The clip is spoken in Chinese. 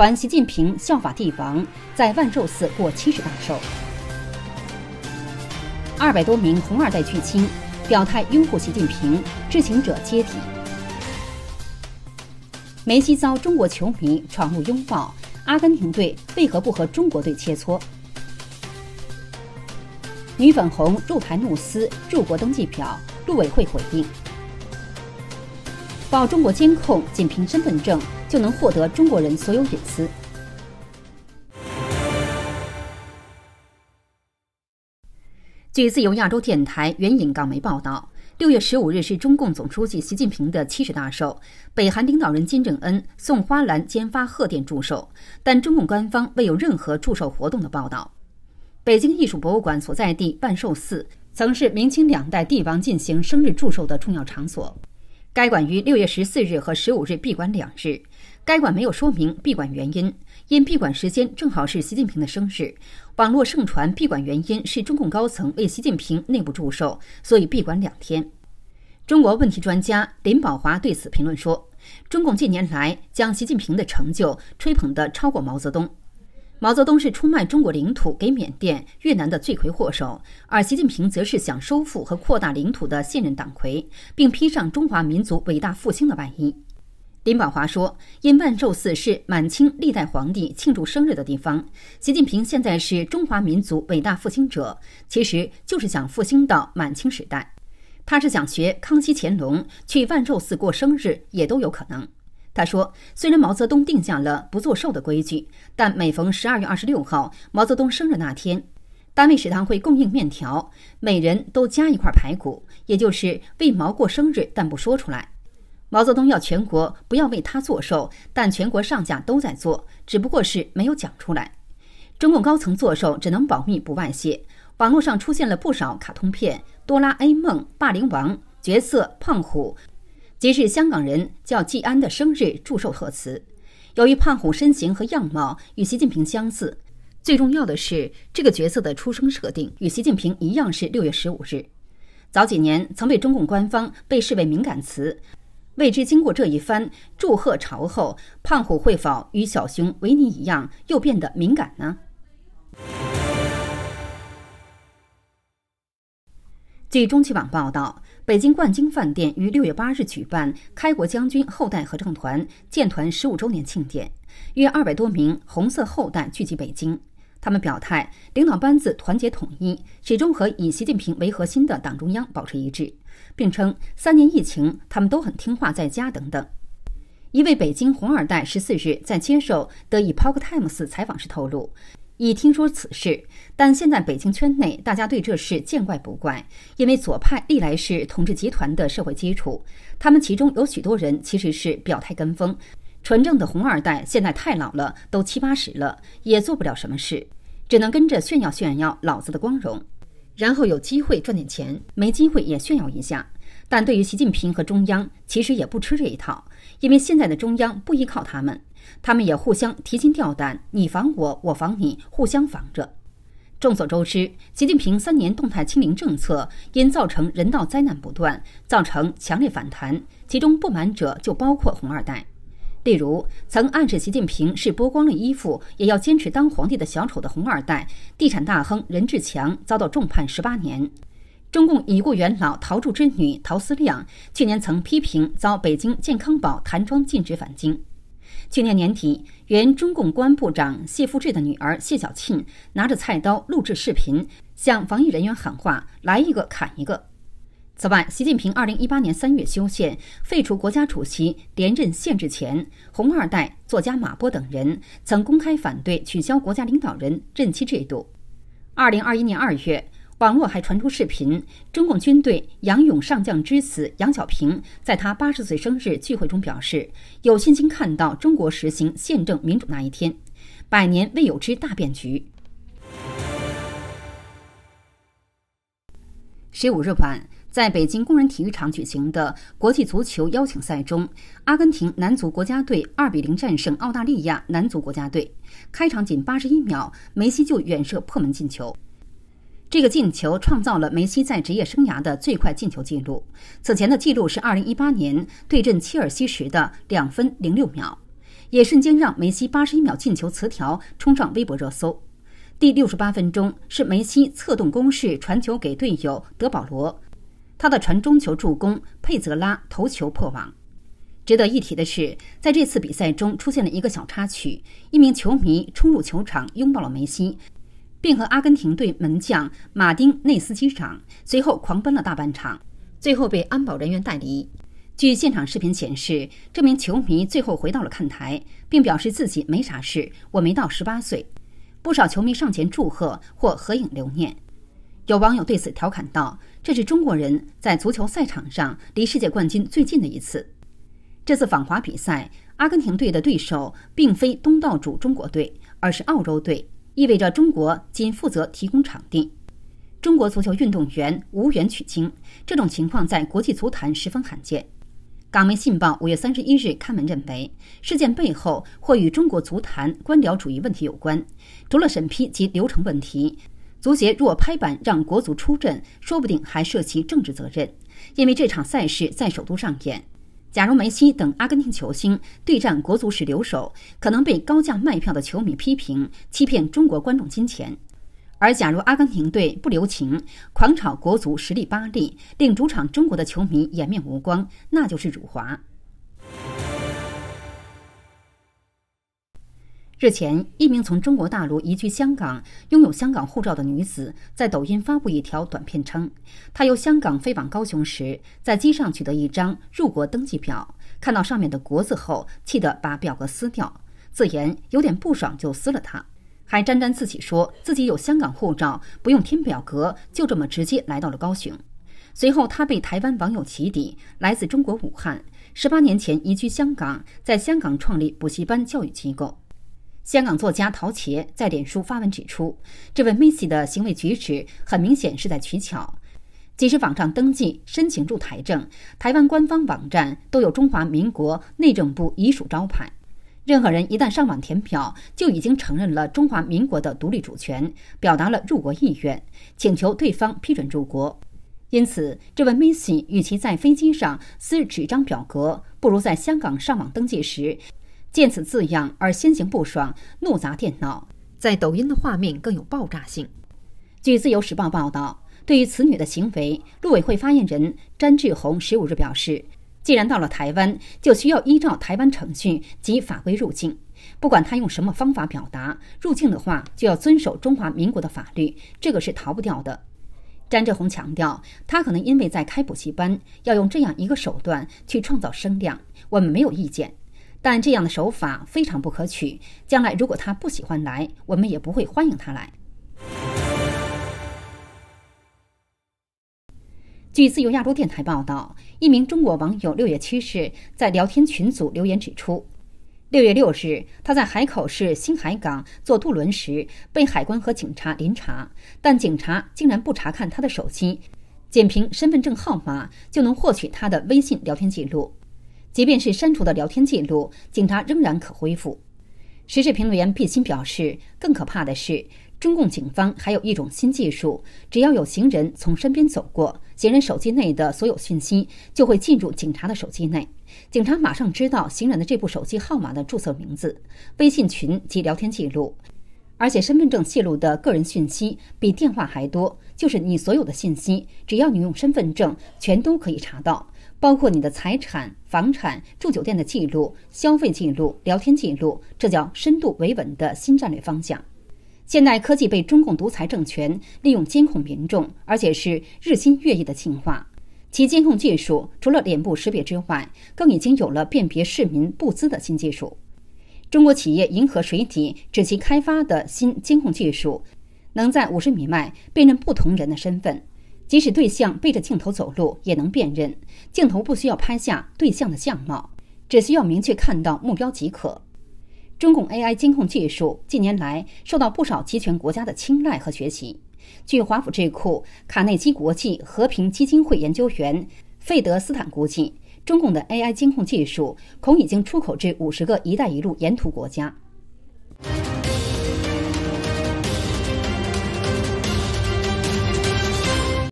传习近平效法帝王，在万寿寺过七十大寿。二百多名红二代巨亲表态拥护习近平，知情者接体。梅西遭中国球迷闯入拥抱，阿根廷队为何不和中国队切磋？女粉红入牌怒撕入国登记表，陆委会回应。报中国监控，仅凭身份证就能获得中国人所有隐私。据自由亚洲电台援引港媒报道，六月十五日是中共总书记习近平的七十大寿，北韩领导人金正恩送花篮兼发贺电祝寿，但中共官方未有任何祝寿活动的报道。北京艺术博物馆所在地万寿寺，曾是明清两代帝王进行生日祝寿的重要场所。该馆于六月十四日和十五日闭馆两日，该馆没有说明闭馆原因。因闭馆时间正好是习近平的生日，网络盛传闭馆原因是中共高层为习近平内部祝寿，所以闭馆两天。中国问题专家林保华对此评论说：“中共近年来将习近平的成就吹捧得超过毛泽东。”毛泽东是出卖中国领土给缅甸、越南的罪魁祸首，而习近平则是想收复和扩大领土的现任党魁，并披上中华民族伟大复兴的外衣。林宝华说：“因万寿寺是满清历代皇帝庆祝生日的地方，习近平现在是中华民族伟大复兴者，其实就是想复兴到满清时代。他是想学康熙、乾隆去万寿寺过生日，也都有可能。”他说：“虽然毛泽东定下了不做寿的规矩，但每逢十二月二十六号毛泽东生日那天，单位食堂会供应面条，每人都加一块排骨，也就是为毛过生日，但不说出来。毛泽东要全国不要为他做寿，但全国上下都在做，只不过是没有讲出来。中共高层做寿只能保密不外泄。网络上出现了不少卡通片，《哆啦 A 梦》《霸凌王》角色胖虎。”即是香港人叫季安的生日祝寿贺词，由于胖虎身形和样貌与习近平相似，最重要的是这个角色的出生设定与习近平一样是六月十五日。早几年曾被中共官方被视为敏感词，未知经过这一番祝贺朝后，胖虎会否与小熊维尼一样又变得敏感呢？据中汽网报道。北京冠京饭店于六月八日举办开国将军后代合唱团建团十五周年庆典，约二百多名红色后代聚集北京。他们表态，领导班子团结统一，始终和以习近平为核心的党中央保持一致，并称三年疫情他们都很听话，在家等等。一位北京红二代十四日在接受《The Epoch Times》采访时透露。已听说此事，但现在北京圈内大家对这事见怪不怪，因为左派历来是统治集团的社会基础，他们其中有许多人其实是表态跟风。纯正的红二代现在太老了，都七八十了，也做不了什么事，只能跟着炫耀炫耀老子的光荣，然后有机会赚点钱，没机会也炫耀一下。但对于习近平和中央，其实也不吃这一套，因为现在的中央不依靠他们。他们也互相提心吊胆，你防我，我防你，互相防着。众所周知，习近平三年动态清零政策因造成人道灾难不断，造成强烈反弹，其中不满者就包括红二代。例如，曾暗示习近平是剥光了衣服也要坚持当皇帝的小丑的红二代地产大亨任志强遭到重判十八年。中共已故元老陶铸之女陶思亮去年曾批评，遭北京健康宝弹窗禁止返京。去年年底，原中共公安部长谢富治的女儿谢小庆拿着菜刀录制视频，向防疫人员喊话：“来一个砍一个。”此外，习近平2018年3月修宪废除国家主席连任限制前，红二代作家马波等人曾公开反对取消国家领导人任期制度。2021年2月。网络还传出视频，中共军队杨勇上将之子杨小平在他八十岁生日聚会中表示，有信心看到中国实行宪政民主那一天，百年未有之大变局。十五日晚，在北京工人体育场举行的国际足球邀请赛中，阿根廷男足国家队二比零战胜澳大利亚男足国家队，开场仅八十一秒，梅西就远射破门进球。这个进球创造了梅西在职业生涯的最快进球纪录，此前的纪录是2018年对阵切尔西时的两分零六秒，也瞬间让梅西八十一秒进球词条冲上微博热搜。第六十八分钟是梅西策动攻势，传球给队友德保罗，他的传中球助攻佩泽拉头球破网。值得一提的是，在这次比赛中出现了一个小插曲，一名球迷冲入球场拥抱了梅西。并和阿根廷队门将马丁内斯击掌，随后狂奔了大半场，最后被安保人员带离。据现场视频显示，这名球迷最后回到了看台，并表示自己没啥事，我没到十八岁。不少球迷上前祝贺或合影留念。有网友对此调侃道：“这是中国人在足球赛场上离世界冠军最近的一次。”这次访华比赛，阿根廷队的对手并非东道主中国队，而是澳洲队。意味着中国仅负责提供场地，中国足球运动员无缘取经。这种情况在国际足坛十分罕见。港媒《信报》五月三十一日刊文认为，事件背后或与中国足坛官僚主义问题有关。除了审批及流程问题，足协若拍板让国足出阵，说不定还涉及政治责任，因为这场赛事在首都上演。假如梅西等阿根廷球星对战国足时留守，可能被高价卖票的球迷批评欺骗中国观众金钱；而假如阿根廷队不留情狂炒国足实力八粒，令主场中国的球迷颜面无光，那就是辱华。日前，一名从中国大陆移居香港、拥有香港护照的女子在抖音发布一条短片，称她由香港飞往高雄时，在机上取得一张入国登记表，看到上面的“国”字后，气得把表格撕掉，自言有点不爽就撕了它，还沾沾自喜说自己有香港护照，不用填表格，就这么直接来到了高雄。随后，她被台湾网友起底，来自中国武汉，十八年前移居香港，在香港创立补习班教育机构。香港作家陶杰在脸书发文指出，这位 Missy 的行为举止很明显是在取巧。即使网上登记申请入台证，台湾官方网站都有“中华民国内政部遗属”招牌。任何人一旦上网填表，就已经承认了中华民国的独立主权，表达了入国意愿，请求对方批准入国。因此，这位 Missy 与其在飞机上撕纸张表格，不如在香港上网登记时。见此字样而心情不爽，怒砸电脑。在抖音的画面更有爆炸性。据《自由时报》报道，对于此女的行为，陆委会发言人詹志宏十五日表示：“既然到了台湾，就需要依照台湾程序及法规入境。不管她用什么方法表达，入境的话就要遵守中华民国的法律，这个是逃不掉的。”詹志宏强调，他可能因为在开补习班，要用这样一个手段去创造声量，我们没有意见。但这样的手法非常不可取。将来如果他不喜欢来，我们也不会欢迎他来。据自由亚洲电台报道，一名中国网友六月七日在聊天群组留言指出，六月六日他在海口市新海港坐渡轮时被海关和警察临查，但警察竟然不查看他的手机，仅凭身份证号码就能获取他的微信聊天记录。即便是删除的聊天记录，警察仍然可恢复。时事评论员毕鑫表示，更可怕的是，中共警方还有一种新技术：只要有行人从身边走过，行人手机内的所有信息就会进入警察的手机内，警察马上知道行人的这部手机号码的注册名字、微信群及聊天记录，而且身份证泄露的个人信息比电话还多，就是你所有的信息，只要你用身份证，全都可以查到。包括你的财产、房产、住酒店的记录、消费记录、聊天记录，这叫深度维稳的新战略方向。现代科技被中共独裁政权利用监控民众，而且是日新月异的进化。其监控技术除了脸部识别之外，更已经有了辨别市民步姿的新技术。中国企业银河水体指其开发的新监控技术，能在五十米外辨认不同人的身份。即使对象背着镜头走路，也能辨认。镜头不需要拍下对象的相貌，只需要明确看到目标即可。中共 AI 监控技术近年来受到不少集权国家的青睐和学习。据华府智库卡内基国际和平基金会研究员费德斯坦估计，中共的 AI 监控技术恐已经出口至五十个“一带一路”沿途国家。